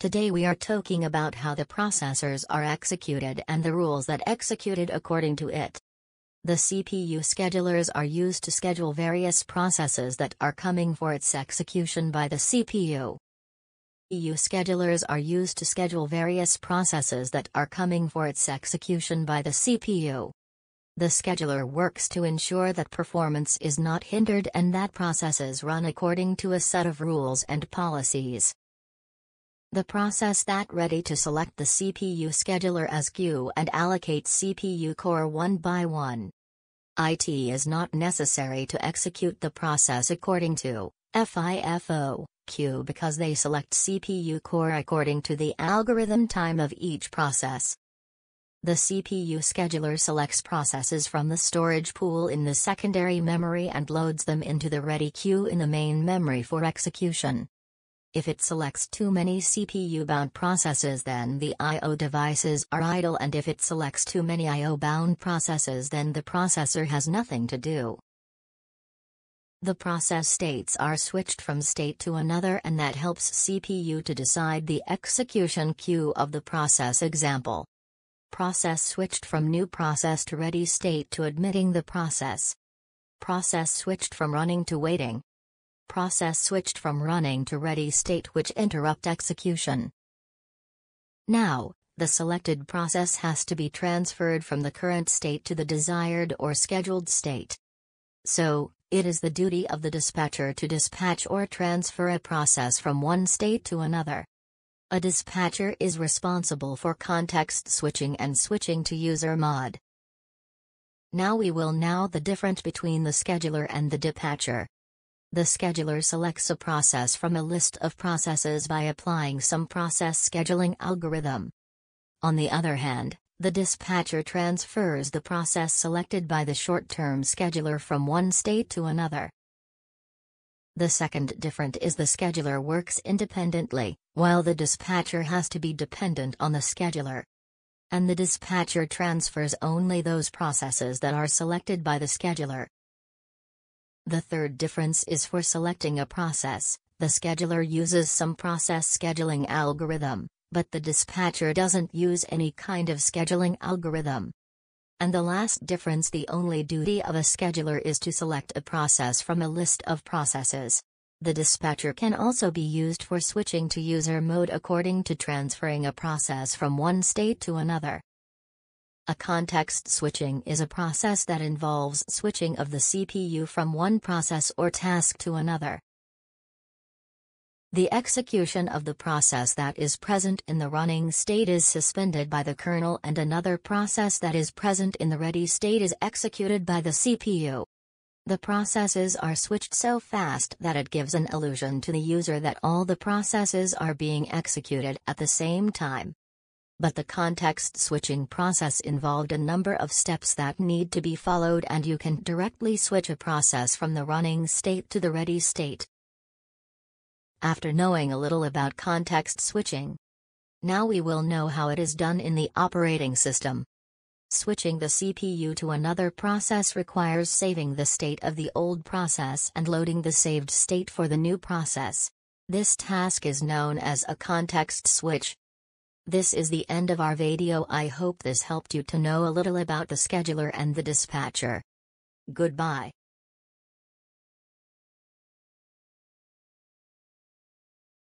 Today we are talking about how the processors are executed and the rules that executed according to it. The CPU schedulers are used to schedule various processes that are coming for its execution by the CPU. EU schedulers are used to schedule various processes that are coming for its execution by the CPU. The scheduler works to ensure that performance is not hindered and that processes run according to a set of rules and policies. The process that ready to select the CPU scheduler as queue and allocate CPU core one by one. IT is not necessary to execute the process according to FIFO queue because they select CPU core according to the algorithm time of each process. The CPU scheduler selects processes from the storage pool in the secondary memory and loads them into the ready queue in the main memory for execution. If it selects too many CPU-bound processes then the I.O. devices are idle and if it selects too many I.O.-bound processes then the processor has nothing to do. The process states are switched from state to another and that helps CPU to decide the execution queue of the process example. Process switched from new process to ready state to admitting the process. Process switched from running to waiting process switched from running to ready state which interrupt execution. Now, the selected process has to be transferred from the current state to the desired or scheduled state. So, it is the duty of the dispatcher to dispatch or transfer a process from one state to another. A dispatcher is responsible for context switching and switching to user mod. Now we will know the difference between the scheduler and the dispatcher. The scheduler selects a process from a list of processes by applying some process scheduling algorithm. On the other hand, the dispatcher transfers the process selected by the short-term scheduler from one state to another. The second difference is the scheduler works independently, while the dispatcher has to be dependent on the scheduler. And the dispatcher transfers only those processes that are selected by the scheduler. The third difference is for selecting a process, the scheduler uses some process scheduling algorithm, but the dispatcher doesn't use any kind of scheduling algorithm. And the last difference the only duty of a scheduler is to select a process from a list of processes. The dispatcher can also be used for switching to user mode according to transferring a process from one state to another. A context switching is a process that involves switching of the CPU from one process or task to another. The execution of the process that is present in the running state is suspended by the kernel and another process that is present in the ready state is executed by the CPU. The processes are switched so fast that it gives an illusion to the user that all the processes are being executed at the same time but the context switching process involved a number of steps that need to be followed and you can directly switch a process from the running state to the ready state. After knowing a little about context switching, now we will know how it is done in the operating system. Switching the CPU to another process requires saving the state of the old process and loading the saved state for the new process. This task is known as a context switch. This is the end of our video I hope this helped you to know a little about the scheduler and the dispatcher. Goodbye.